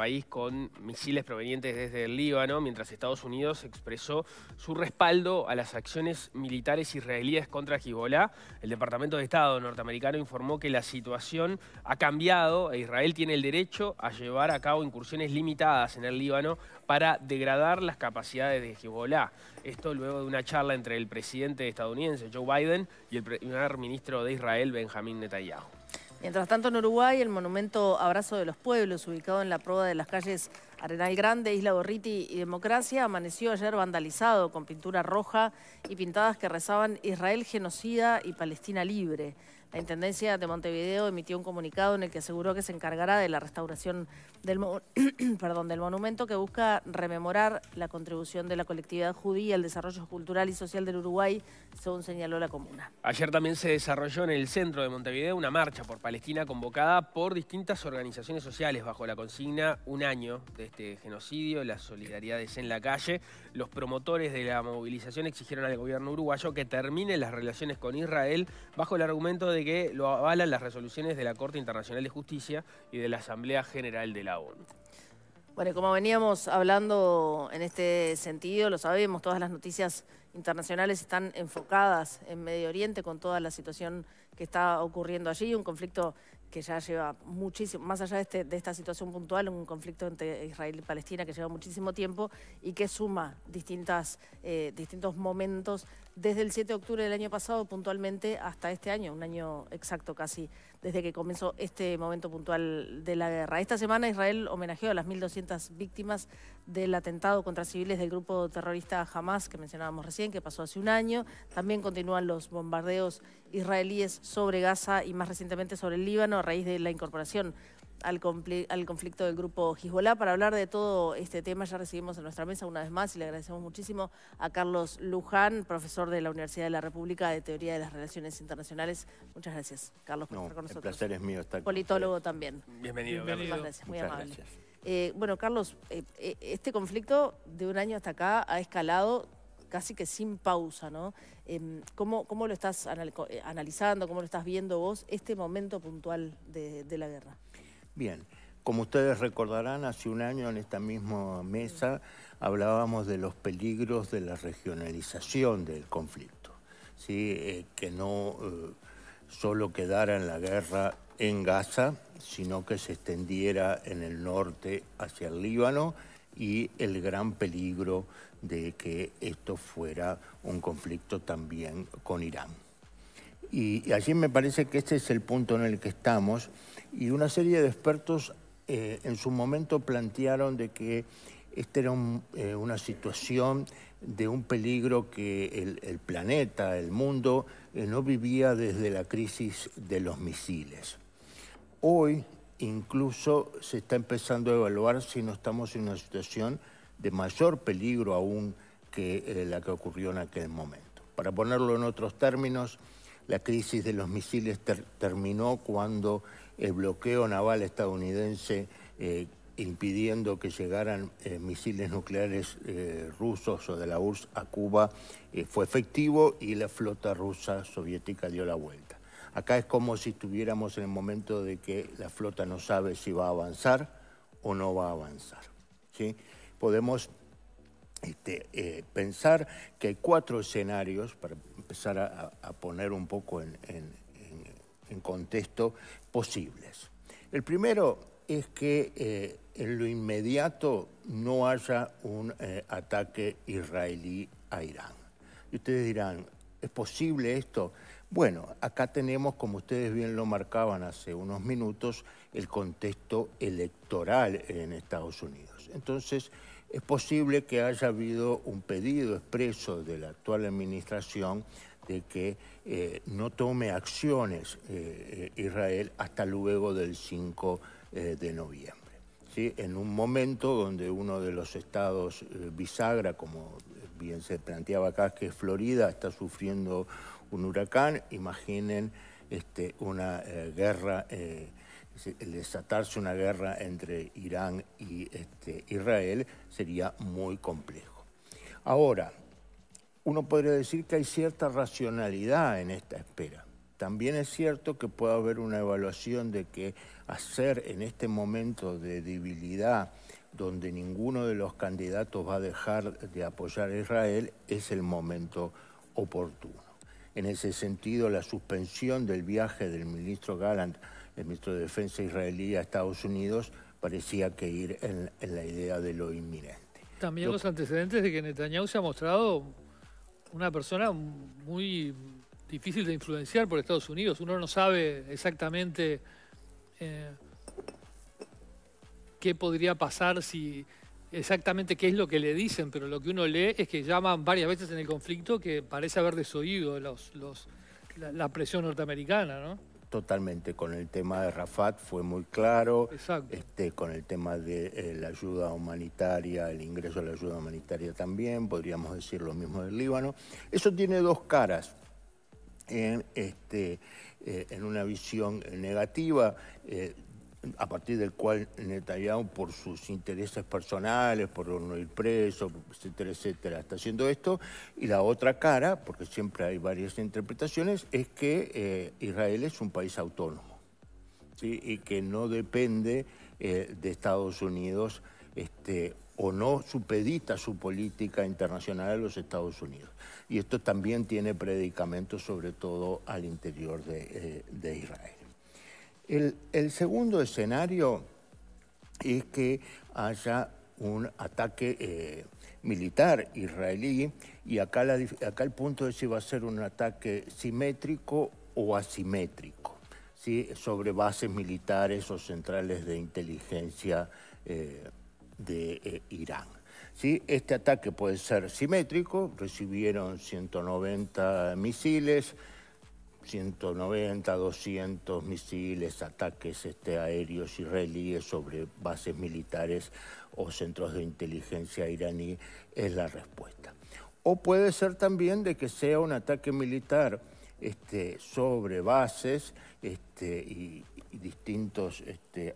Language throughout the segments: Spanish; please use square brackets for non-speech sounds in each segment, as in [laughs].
país con misiles provenientes desde el Líbano, mientras Estados Unidos expresó su respaldo a las acciones militares israelíes contra Hezbollah. El Departamento de Estado norteamericano informó que la situación ha cambiado e Israel tiene el derecho a llevar a cabo incursiones limitadas en el Líbano para degradar las capacidades de Hezbollah. Esto luego de una charla entre el presidente estadounidense Joe Biden y el primer ministro de Israel Benjamín Netanyahu. Mientras tanto, en Uruguay, el monumento Abrazo de los Pueblos, ubicado en la proa de las calles Arenal Grande, Isla Borriti y Democracia, amaneció ayer vandalizado con pintura roja y pintadas que rezaban Israel genocida y Palestina libre. La Intendencia de Montevideo emitió un comunicado en el que aseguró que se encargará de la restauración del, [clears throat] del monumento que busca rememorar la contribución de la colectividad judía al desarrollo cultural y social del Uruguay, según señaló la comuna. Ayer también se desarrolló en el centro de Montevideo una marcha por Palestina convocada por distintas organizaciones sociales bajo la consigna Un año de este genocidio, las solidaridades en la calle. Los promotores de la movilización exigieron al gobierno uruguayo que termine las relaciones con Israel bajo el argumento de que lo avalan las resoluciones de la Corte Internacional de Justicia y de la Asamblea General de la ONU. Bueno, como veníamos hablando en este sentido, lo sabemos, todas las noticias internacionales están enfocadas en Medio Oriente con toda la situación que está ocurriendo allí, un conflicto que ya lleva muchísimo, más allá de, este, esta situación puntual, un conflicto entre Israel y Palestina que lleva muchísimo tiempo y que suma distintas, eh, distintos momentos desde el 7 de octubre del año pasado puntualmente hasta este año, un año exacto casi, desde que comenzó este momento puntual de la guerra. Esta semana Israel homenajeó a las 1.200 víctimas del atentado contra civiles del grupo terrorista Hamas que mencionábamos recién, que pasó hace un año. También continúan los bombardeos israelíes sobre Gaza y más recientemente sobre el Líbano a raíz de la incorporación al, conflicto del grupo Gisbolá. Para hablar de todo este tema ya recibimos en nuestra mesa una vez más y le agradecemos muchísimo a Carlos Luján, profesor de la Universidad de la República de Teoría de las Relaciones Internacionales. Muchas gracias, Carlos, por estar con nosotros. El placer es mío estar Politólogo también. Bienvenido, Muchas gracias, muy amable. Eh, bueno, Carlos, eh, eh, este conflicto de un año hasta acá ha escalado casi que sin pausa, ¿no? Em, ¿Cómo, lo estás analizando, cómo lo estás viendo vos este momento puntual de, de la guerra? Bien, como ustedes recordarán, hace un año en esta misma mesa hablábamos de los peligros de la regionalización del conflicto, eh, que no eh, solo quedara en la guerra en Gaza, sino que se extendiera en el norte hacia el Líbano y el gran peligro de que esto fuera un conflicto también con Irán. Y allí me parece que este es el punto en el que estamos y una serie de expertos eh, en su momento plantearon de que esta era eh, una situación de un peligro que el, planeta, el mundo, eh, no vivía desde la crisis de los misiles. Hoy incluso se está empezando a evaluar si no estamos en una situación de mayor peligro aún que la que ocurrió en aquel momento. Para ponerlo en otros términos, la crisis de los misiles terminó cuando el bloqueo naval estadounidense eh, impidiendo que llegaran eh, misiles nucleares eh, rusos o de la URSS a Cuba fue efectivo y la flota rusa soviética dio la vuelta. Acá es como si estuviéramos en el momento de que la flota no sabe si va a avanzar o no va a avanzar. ¿sí? Podemos este, pensar que hay cuatro escenarios, para empezar a, poner un poco en, contexto posibles. El primero es que eh, en lo inmediato no haya un eh, ataque israelí a Irán. Y ustedes dirán, ¿es posible esto? Bueno, acá tenemos, como ustedes bien lo marcaban hace unos minutos, el contexto electoral en Estados Unidos. Entonces, es posible que haya habido un pedido expreso de la actual administración de que eh, no tome acciones eh, Israel hasta luego del 5 eh, de noviembre. ¿sí? En un momento donde uno de los estados bisagra, como bien se planteaba acá, que es Florida, está sufriendo un huracán, imaginen este, una guerra el desatarse una guerra entre Irán y este, Israel sería muy complejo. Ahora, uno podría decir que hay cierta racionalidad en esta espera. También es cierto que puede haber una evaluación de que hacer en este momento de debilidad, donde ninguno de los candidatos va a dejar de apoyar a Israel, es el momento oportuno. En ese sentido, la suspensión del viaje del ministro Gallant el ministro de Defensa israelí a Estados Unidos parecía que ir en, la idea de lo inminente. También los antecedentes de que Netanyahu se ha mostrado una persona muy difícil de influenciar por Estados Unidos. Uno no sabe exactamente eh, qué podría pasar si exactamente qué es lo que le dicen, pero lo que uno lee es que llaman varias veces en el conflicto que parece haber desoído los, la presión norteamericana, ¿no? totalmente. Con el tema de Rafat fue muy claro. Este, con el tema de eh, la ayuda humanitaria, el ingreso a la ayuda humanitaria también, podríamos decir lo mismo del Líbano. Eso tiene dos caras. En, este, eh, en una visión negativa, eh, a partir del cual Netanyahu, por sus intereses personales, por no ir preso, etcétera, etcétera, está haciendo esto. Y la otra cara, porque siempre hay varias interpretaciones, es que eh, Israel es un país autónomo y que no depende eh, de Estados Unidos este, o no supedita su política internacional a los Estados Unidos. Y esto también tiene predicamentos, sobre todo al interior de eh, Israel. El, segundo escenario es que haya un ataque eh, militar israelí y acá, el punto es si va a ser un ataque simétrico o asimétrico, sobre bases militares o centrales de inteligencia eh, de eh, Irán. Este ataque puede ser simétrico, recibieron 190 misiles, 190, 200 misiles, ataques este, aéreos israelíes sobre bases militares o centros de inteligencia iraní es la respuesta. O puede ser también de que sea un ataque militar este, sobre bases este, y, distintos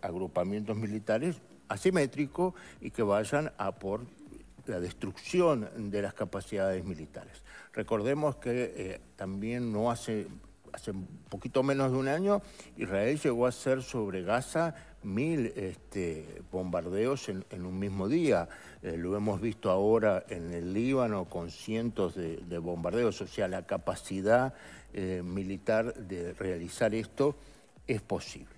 agrupamientos militares asimétrico y que vayan a por la destrucción de las capacidades militares. Recordemos que eh, también no hace hace un poquito menos de un año, Israel llegó a hacer sobre Gaza mil este, bombardeos en, un mismo día. Eh, lo hemos visto ahora en el Líbano con cientos de, bombardeos. O sea, la capacidad eh, militar de realizar esto es posible.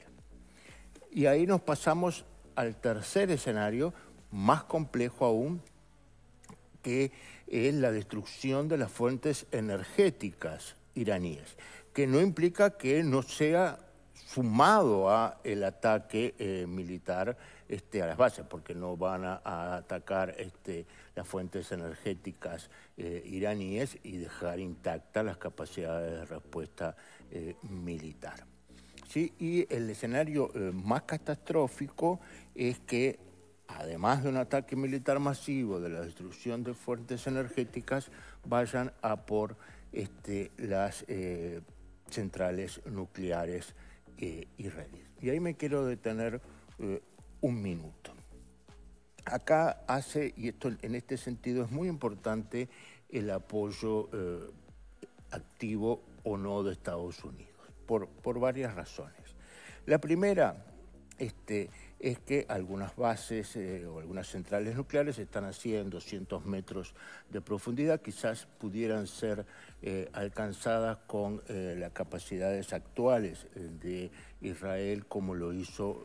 Y ahí nos pasamos al tercer escenario, más complejo aún, que es la destrucción de las fuentes energéticas iraníes que no implica que no sea sumado a el ataque eh, militar este, a las bases, porque no van a, atacar este, las fuentes energéticas eh, iraníes y dejar intactas las capacidades de respuesta eh, militar. ¿Sí? Y el escenario más catastrófico es que, además de un ataque militar masivo, de la destrucción de fuentes energéticas, vayan a por este, las centrales nucleares eh, israelíes. Y ahí me quiero detener eh, un minuto. Acá hace, y esto en este sentido es muy importante, el apoyo eh, activo o no de Estados Unidos, por, por varias razones. La primera, este, es que algunas bases eh, o algunas centrales nucleares están así en 200 metros de profundidad, quizás pudieran ser eh, alcanzadas con eh, las capacidades actuales de Israel, como lo hizo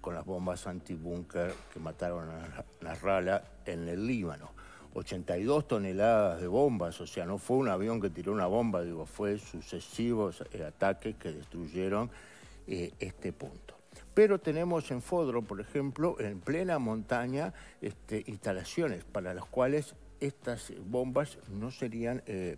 con las bombas antibúnker que mataron a Nasrallah en el Líbano. 82 toneladas de bombas, o sea, no fue un avión que tiró una bomba, digo, fue sucesivos ataques que destruyeron este punto. Pero tenemos en Fodro, por ejemplo, en plena montaña, este, instalaciones para las cuales estas bombas no serían eh,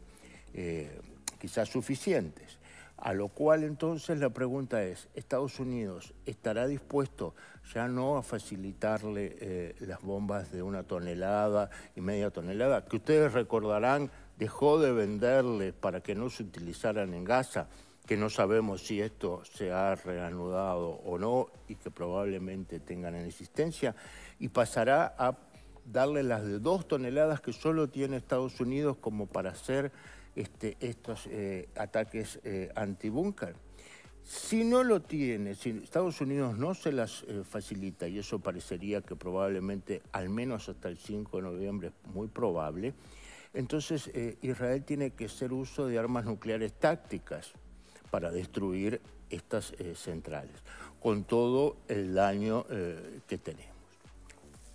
eh, quizás suficientes. A lo cual entonces la pregunta es, ¿Estados Unidos estará dispuesto ya no a facilitarle eh, las bombas de una tonelada y media tonelada, que ustedes recordarán dejó de venderle para que no se utilizaran en Gaza? que no sabemos si esto se ha reanudado o no y que probablemente tengan en existencia, y pasará a darle las de dos toneladas que solo tiene Estados Unidos como para hacer este, estos eh, ataques eh, antibúnker. Si no lo tiene, si Estados Unidos no se las eh, facilita, y eso parecería que probablemente, al menos hasta el 5 de noviembre, es muy probable, entonces Israel tiene que hacer uso de armas nucleares tácticas para destruir estas eh, centrales, con todo el daño eh, que tenemos.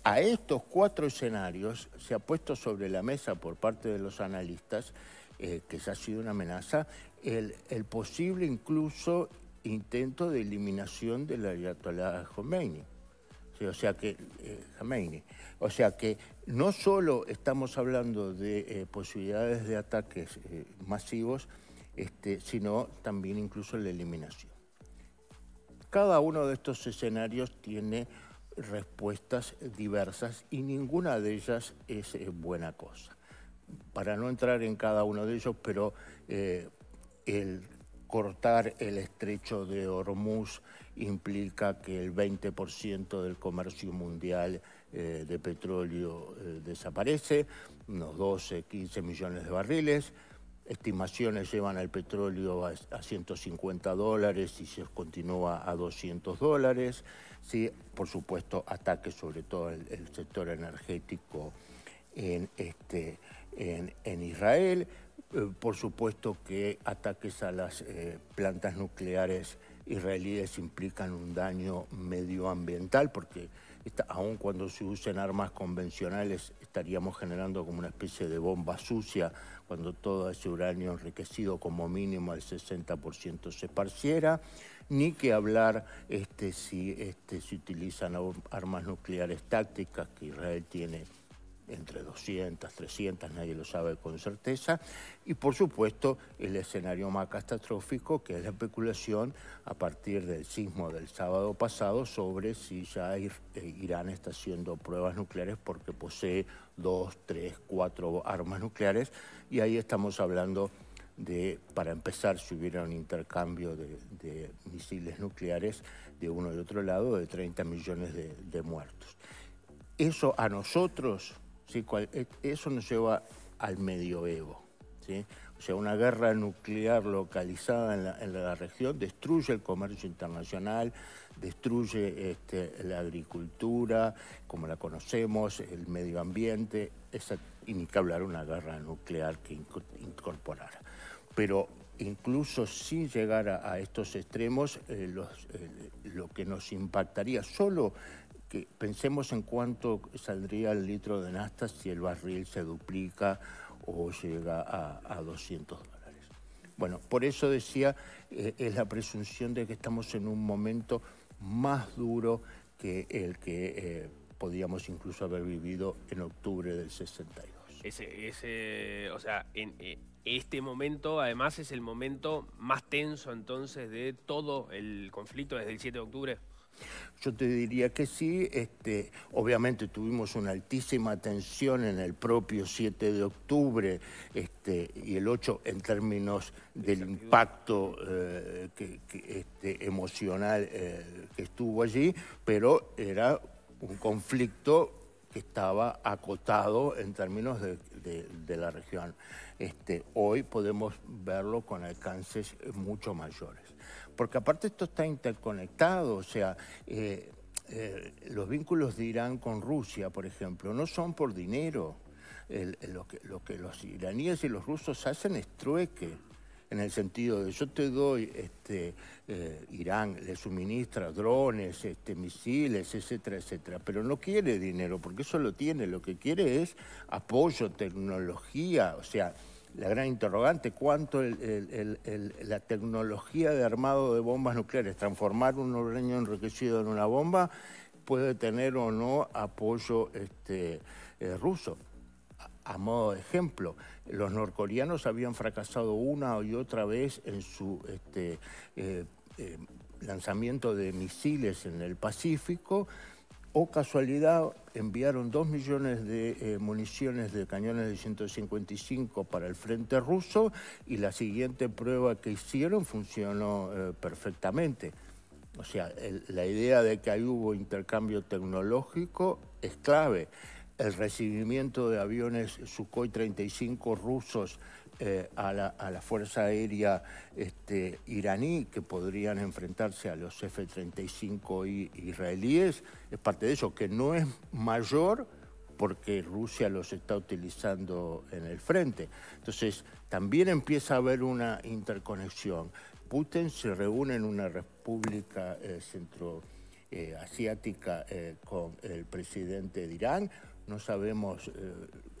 A estos cuatro escenarios se ha puesto sobre la mesa por parte de los analistas, eh, que ya ha sido una amenaza, el, posible incluso intento de eliminación de la Ayatollah de o sea que, O sea que no solo estamos hablando de posibilidades de ataques masivos, este, sino también incluso la eliminación. Cada uno de estos escenarios tiene respuestas diversas y ninguna de ellas es buena cosa. Para no entrar en cada uno de ellos, pero eh, el cortar el estrecho de Hormuz implica que el 20% del comercio mundial eh, de petróleo eh, desaparece, unos 12, 15 millones de barriles, estimaciones llevan al petróleo a, 150 dólares y se continúa a 200 dólares. Por supuesto, ataques sobre todo el, sector energético en, este, en, Israel. Eh, por supuesto que ataques a las eh, plantas nucleares israelíes implican un daño medioambiental porque aún aun cuando se usen armas convencionales estaríamos generando como una especie de bomba sucia cuando todo ese uranio enriquecido como mínimo al 60% se parciera, ni que hablar este, si este, se utilizan armas nucleares tácticas que Israel tiene entre 200, 300, nadie lo sabe con certeza, y por supuesto el escenario más catastrófico que es la especulación a partir del sismo del sábado pasado sobre si ya eh, Irán está haciendo pruebas nucleares porque posee dos, tres, cuatro armas nucleares, y ahí estamos hablando de, para empezar, si hubiera un intercambio de, misiles nucleares de uno y otro lado, de 30 millones de muertos. Eso a nosotros ¿sí? Eh, eso nos lleva al medioevo. O sea, una guerra nuclear localizada en la, región destruye el comercio internacional, destruye este, la agricultura, como la conocemos, el medio ambiente, y ni que hablar una guerra nuclear que incorporara. Pero incluso sin llegar a, estos extremos, eh, eh, lo que nos impactaría solo que pensemos en cuánto saldría el litro de nafta si el barril se duplica o llega a, 200 dólares. Bueno, por eso decía, eh, es la presunción de que estamos en un momento más duro que el que eh, podíamos incluso haber vivido en octubre del 62. Ese, ese o sea, en, eh, este momento además es el momento más tenso entonces de todo el conflicto desde el 7 de octubre. Yo te diría que sí. Este, obviamente tuvimos una altísima tensión en el propio 7 de octubre este, y el 8 en términos del impacto eh, este, emocional eh, que estuvo allí, pero era un conflicto que estaba acotado en términos de, la región. hoy podemos verlo con alcances mucho mayores porque aparte esto está interconectado, o sea, eh, eh, los vínculos de Irán con Rusia, por ejemplo, no son por dinero. lo, que, los iraníes y los rusos hacen es trueque, en el sentido de yo te doy, este, eh, Irán le suministra drones, este, misiles, etcétera, etcétera, pero no quiere dinero, porque eso lo tiene, lo que quiere es apoyo, tecnología, o sea, la gran interrogante, cuánto la tecnología de armado de bombas nucleares, transformar un uranio enriquecido en una bomba, puede tener o no apoyo este, eh, ruso. A, modo de ejemplo, los norcoreanos habían fracasado una y otra vez en su este, eh, eh, lanzamiento de misiles en el Pacífico, o casualidad enviaron 2 millones de eh, municiones de cañones de 155 para el frente ruso y la siguiente prueba que hicieron funcionó eh, perfectamente. O sea, la idea de que ahí hubo intercambio tecnológico es clave. El recibimiento de aviones Sukhoi 35 rusos eh, a, la, a, la, Fuerza Aérea este, iraní, que podrían enfrentarse a los F-35 israelíes, es parte de eso, que no es mayor porque Rusia los está utilizando en el frente. Entonces, también empieza a haber una interconexión. Putin se reúne en una república eh, centroasiática eh, con el presidente de Irán. No sabemos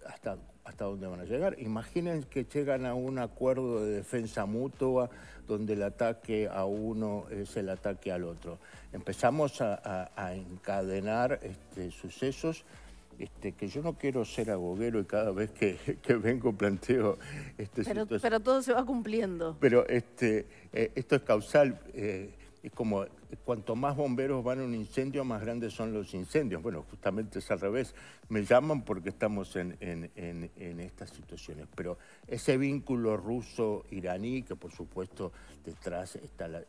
hasta, hasta dónde van a llegar. Imaginen que llegan a un acuerdo de defensa mutua donde el ataque a uno es el ataque al otro. Empezamos a, encadenar este, sucesos este, que yo no quiero ser agoguero y cada vez [laughs] que, vengo planteo... Este, pero, pero todo se va cumpliendo. Pero este, eh, esto es causal. Eh, es como cuanto más bomberos van a un incendio, más grandes son los incendios. Bueno, justamente es al revés. Me llaman porque estamos en, en, estas situaciones. Pero ese vínculo ruso-iraní, que por supuesto detrás está la,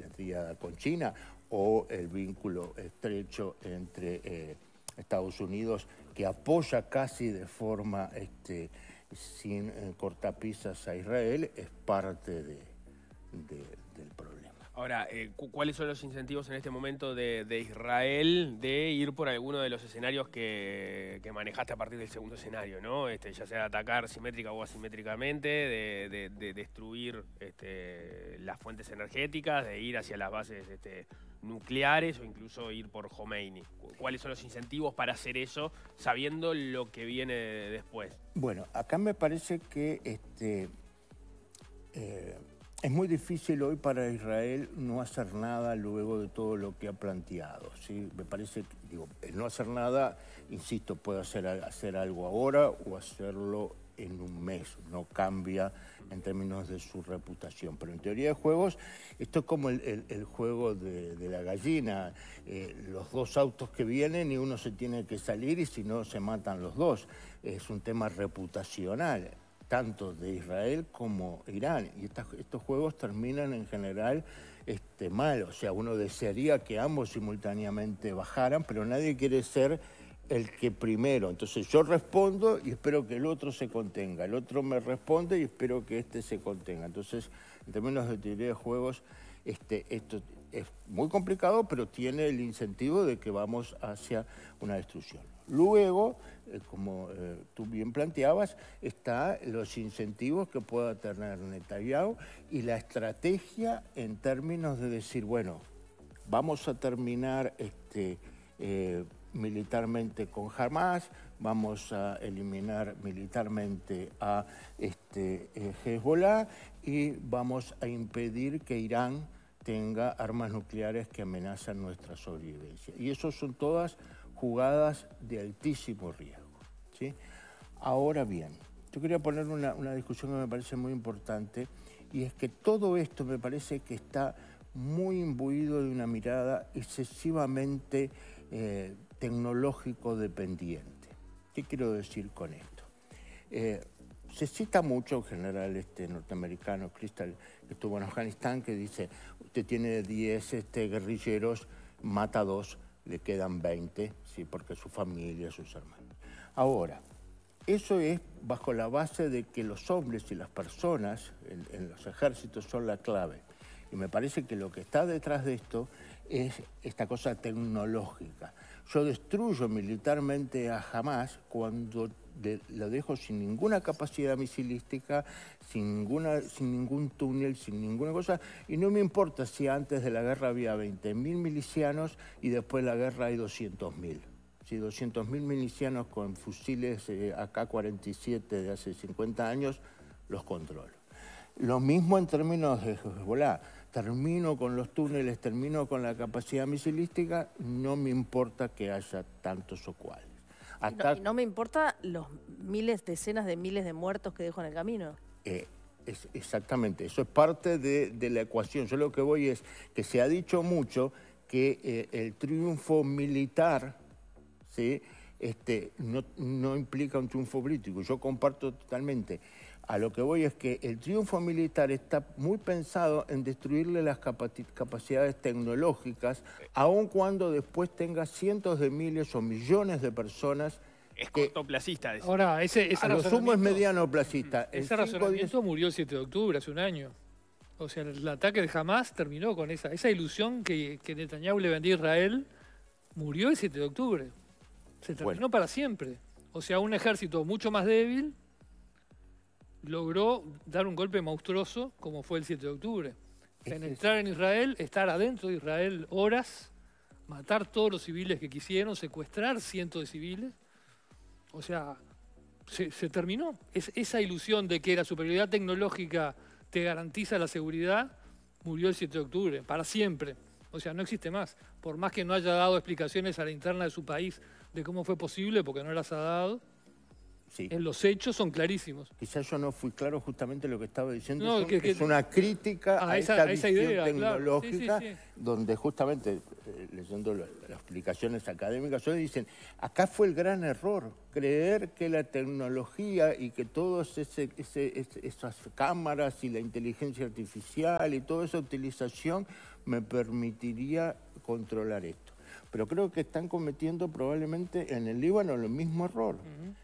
la, triada con China, o el vínculo estrecho entre eh, Estados Unidos, que apoya casi de forma este, sin eh, cortapisas a Israel, es parte de Ahora, eh, ¿cuáles son los incentivos en este momento de, Israel de ir por alguno de los escenarios que, manejaste a partir del segundo escenario, ¿no? Este, ya sea atacar simétrica o asimétricamente, de, destruir este, las fuentes energéticas, de ir hacia las bases este, nucleares o incluso ir por Khomeini. ¿Cuáles son los incentivos para hacer eso, sabiendo lo que viene después? Bueno, acá me parece que este, eh, es muy difícil hoy para Israel no hacer nada luego de todo lo que ha planteado. Me parece, digo, el no hacer nada, insisto, puede hacer, hacer algo ahora o hacerlo en un mes. No cambia en términos de su reputación. Pero en teoría de juegos, esto es como el, juego de, la gallina. Eh, los dos autos que vienen y uno se tiene que salir y si no se matan los dos. Es un tema reputacional tanto de Israel como Irán. Y estos juegos terminan en general este, mal. O sea, uno desearía que ambos simultáneamente bajaran, pero nadie quiere ser el que primero. Entonces yo respondo y espero que el otro se contenga. El otro me responde y espero que este se contenga. Entonces, en términos de teoría de juegos, este, esto es muy complicado, pero tiene el incentivo de que vamos hacia una destrucción. Luego, eh, como eh, tú bien planteabas, están los incentivos que pueda tener Netanyahu y la estrategia en términos de decir, bueno, vamos a terminar este, eh, militarmente con Hamas, vamos a eliminar militarmente a este, Hezbollah y vamos a impedir que Irán tenga armas nucleares que amenazan nuestra sobrevivencia. Y eso son todas jugadas de altísimo riesgo. Ahora bien, yo quería poner una, discusión que me parece muy importante y es que todo esto me parece que está muy imbuido de una mirada excesivamente eh, tecnológico dependiente. ¿Qué quiero decir con esto? Eh, se cita mucho el general este, norteamericano, Crystal, que estuvo en Afganistán, que dice, usted tiene 10 este, guerrilleros, mata dos, le quedan 20, ¿sí? porque su familia, sus hermanos. Ahora, eso es bajo la base de que los hombres y las personas en, los ejércitos son la clave. Y me parece que lo que está detrás de esto es esta cosa tecnológica. Yo destruyo militarmente a jamás cuando lo dejo sin ninguna capacidad misilística, sin, ninguna, sin ningún túnel, sin ninguna cosa, y no me importa si antes de la guerra había 20.000 milicianos y después de la guerra hay 200.000. Si 200.000 milicianos con fusiles eh, AK-47 de hace 50 años, los controlo. Lo mismo en términos de Termino con los túneles, termino con la capacidad misilística, no me importa que haya tantos o cuales. Y, no, me importa los miles, decenas de miles de muertos que dejo en el camino. Eh, exactamente, eso es parte de, la ecuación. Yo lo que voy es que se ha dicho mucho que eh, el triunfo militar ¿sí? este, no, no implica un triunfo político. Yo comparto totalmente. A lo que voy es que el triunfo militar está muy pensado en destruirle las capacidades tecnológicas, aun cuando después tenga cientos de miles o millones de personas. Es cortoplacista. Ahora, ese, a lo sumo es mediano placista. Ese el razonamiento murió el 7 de octubre, hace un año. O sea, el ataque de Hamas terminó con esa, esa ilusión que, Netanyahu le vendió a Israel. Murió el 7 de octubre. Se terminó para siempre. O sea, un ejército mucho más débil logró dar un golpe monstruoso como fue el 7 de octubre. entrar en Israel, estar adentro de Israel horas, matar todos los civiles que quisieron, secuestrar cientos de civiles. O sea, se, se terminó. Es, esa ilusión de que la superioridad tecnológica te garantiza la seguridad, murió el 7 de octubre, para siempre. O sea, no existe más. Por más que no haya dado explicaciones a la interna de su país de cómo fue posible, porque no las ha dado, los hechos son clarísimos. Quizás yo no fui claro justamente lo que estaba diciendo. es una crítica ah, a, esa, visión tecnológica donde justamente, eh, leyendo las explicaciones académicas, ellos dicen, acá fue el gran error, creer que la tecnología y que todas esas cámaras y la inteligencia artificial y toda esa utilización me permitiría controlar esto. Pero creo que están cometiendo probablemente en el Líbano el mismo error.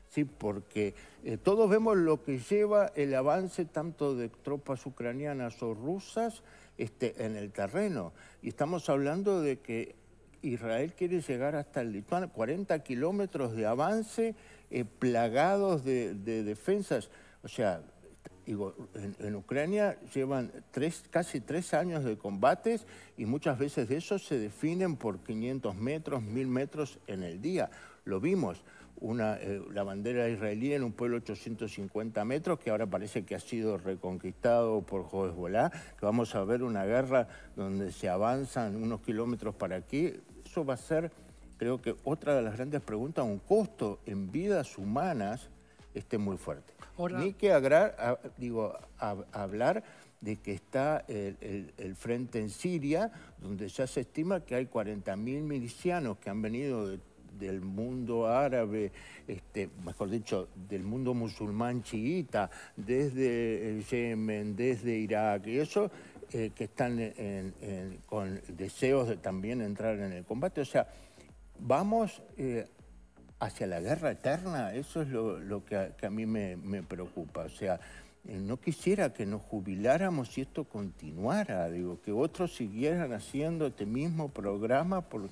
Sí, porque eh, todos vemos lo que lleva el avance tanto de tropas ucranianas o rusas este, en el terreno. Y estamos hablando de que Israel quiere llegar hasta el Lituano, 40 kilómetros de avance eh, plagados de, de, defensas. O sea, Digo, en, Ucrania llevan tres, casi tres años de combates y muchas veces de esos se definen por 500 metros, 1000 metros en el día. Lo vimos, eh, la bandera israelí en un pueblo 850 metros que ahora parece que ha sido reconquistado por Hezbollah, que vamos a ver una guerra donde se avanzan unos kilómetros para aquí. Eso va a ser, creo que otra de las grandes preguntas, un costo en vidas humanas esté muy fuerte. Ni que hablar de que está el, frente en Siria, donde ya se estima que hay 40.000 milicianos que han venido del mundo árabe, este, mejor dicho, del mundo musulmán chiita, desde el Yemen, desde Irak, y eso eh, que están con deseos de también entrar en el combate. O sea, vamos... Eh, hacia la guerra eterna, eso es lo, que, a, mí me, preocupa. O sea, eh, no quisiera que nos jubiláramos si esto continuara, digo, que otros siguieran haciendo este mismo programa por, mm.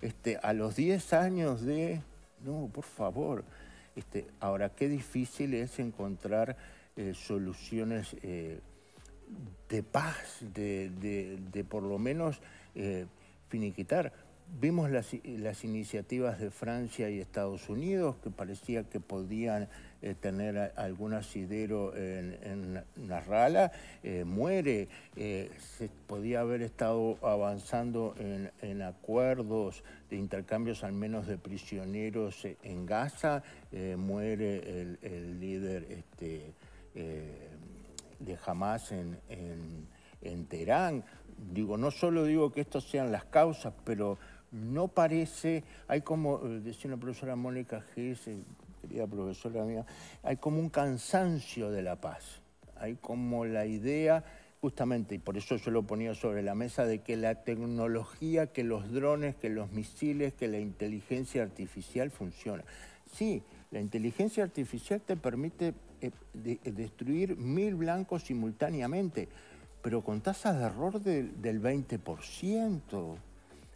este, a los 10 años de... No, por favor. Este, ahora, qué difícil es encontrar eh, soluciones eh, de paz, de, por lo menos finiquitar Vimos las, iniciativas de Francia y Estados Unidos que parecía que podían eh, tener algún asidero en, en Narrala, eh, muere, eh, se podía haber estado avanzando en, acuerdos de intercambios al menos de prisioneros en Gaza, muere el, líder este, de Hamas en, en Teherán. Digo, no solo digo que estas sean las causas, pero no parece, hay como, eh, decía una profesora Mónica Gis, eh, querida profesora mía, hay como un cansancio de la paz, hay como la idea, justamente, y por eso yo lo ponía sobre la mesa, de que la tecnología, que los drones, que los misiles, que la inteligencia artificial funciona. Sí, la inteligencia artificial te permite eh, destruir mil blancos simultáneamente, pero con tasas de error del 20%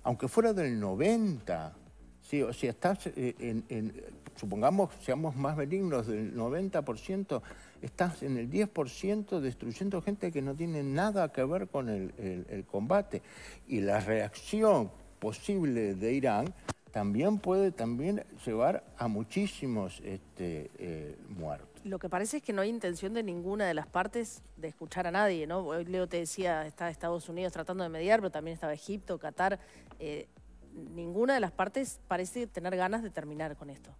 aunque fuera del 90, si, o estás eh, en, supongamos, seamos más benignos, del 90%, estás en el 10% destruyendo gente que no tiene nada que ver con el, combate. Y la reacción posible de Irán también puede también llevar a muchísimos este, eh, muertos lo que parece es que no hay intención de ninguna de las partes de escuchar a nadie, ¿no? Leo te decía, está Estados Unidos tratando de mediar, pero también estaba Egipto, Qatar. Eh, ninguna de las partes parece tener ganas de terminar con esto.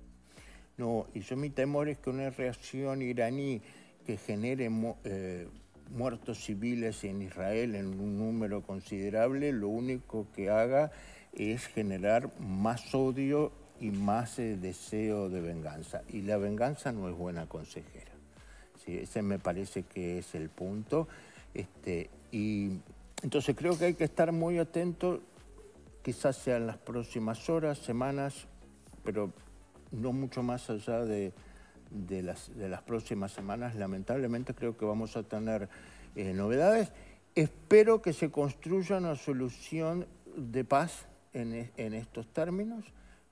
No, y yo mi temor es que una reacción iraní que genere eh, muertos civiles en Israel en un número considerable, lo único que haga es generar más odio y más deseo de venganza. Y la venganza no es buena consejera. Ese me parece que es el punto. Este, y entonces creo que hay que estar muy atento, quizás sean las próximas horas, semanas, pero no mucho más allá de, las, próximas semanas. Lamentablemente creo que vamos a tener eh, novedades. Espero que se construya una solución de paz en, en estos términos.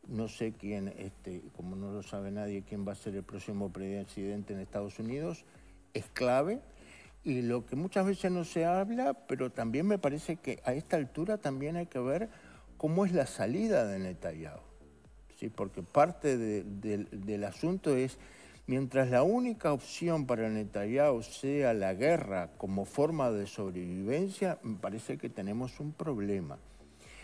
No sé quién, este, como no lo sabe nadie, quién va a ser el próximo presidente en Estados Unidos. Es clave. Y lo que muchas veces no se habla, pero también me parece que a esta altura también hay que ver cómo es la salida de Netanyahu. ¿sí? Porque parte del asunto es, mientras la única opción para Netanyahu sea la guerra como forma de sobrevivencia, me parece que tenemos un problema.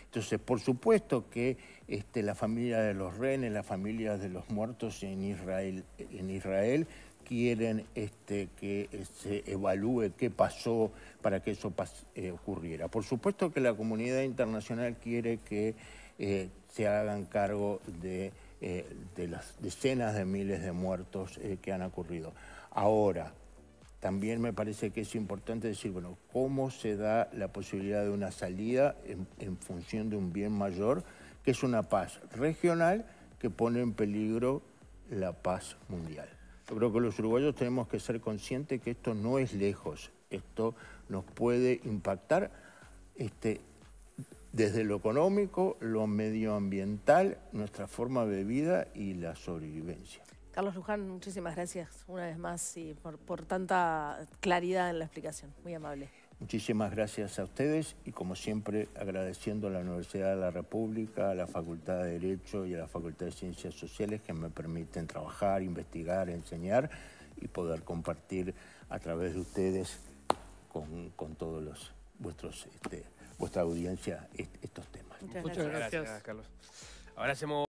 Entonces, por supuesto que este, la familia de los rehenes, la familia de los muertos en Israel, en Israel quieren este, que eh, se evalúe qué pasó para que eso eh, ocurriera. Por supuesto que la comunidad internacional quiere que eh, se hagan cargo de, de, las decenas de miles de muertos que han ocurrido. Ahora, también me parece que es importante decir, bueno, cómo se da la posibilidad de una salida en, función de un bien mayor, que es una paz regional que pone en peligro la paz mundial. Yo creo que los uruguayos tenemos que ser conscientes que esto no es lejos, esto nos puede impactar este, desde lo económico, lo medioambiental, nuestra forma de vida y la sobrevivencia. Carlos Luján, muchísimas gracias una vez más y por, tanta claridad en la explicación. Muy amable. Muchísimas gracias a ustedes y como siempre agradeciendo a la Universidad de la República, a la Facultad de Derecho y a la Facultad de Ciencias Sociales que me permiten trabajar, investigar, enseñar y poder compartir a través de ustedes con, con todos los vuestros este, vuestra audiencia estos temas. Muchas gracias, Muchas gracias Carlos. Ahora hacemos